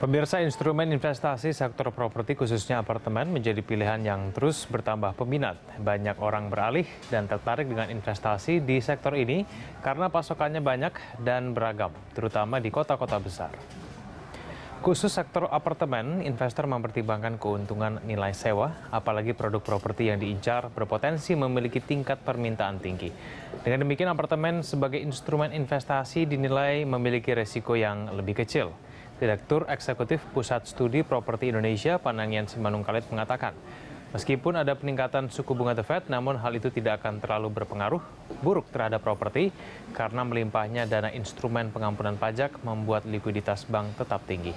Pemirsa instrumen investasi sektor properti khususnya apartemen menjadi pilihan yang terus bertambah peminat. Banyak orang beralih dan tertarik dengan investasi di sektor ini karena pasokannya banyak dan beragam, terutama di kota-kota besar. Khusus sektor apartemen, investor mempertimbangkan keuntungan nilai sewa, apalagi produk properti yang diincar berpotensi memiliki tingkat permintaan tinggi. Dengan demikian, apartemen sebagai instrumen investasi dinilai memiliki resiko yang lebih kecil. Direktur Eksekutif Pusat Studi Properti Indonesia Panangian Simanungkalit mengatakan, meskipun ada peningkatan suku bunga The Fed, namun hal itu tidak akan terlalu berpengaruh buruk terhadap properti karena melimpahnya dana instrumen pengampunan pajak membuat likuiditas bank tetap tinggi.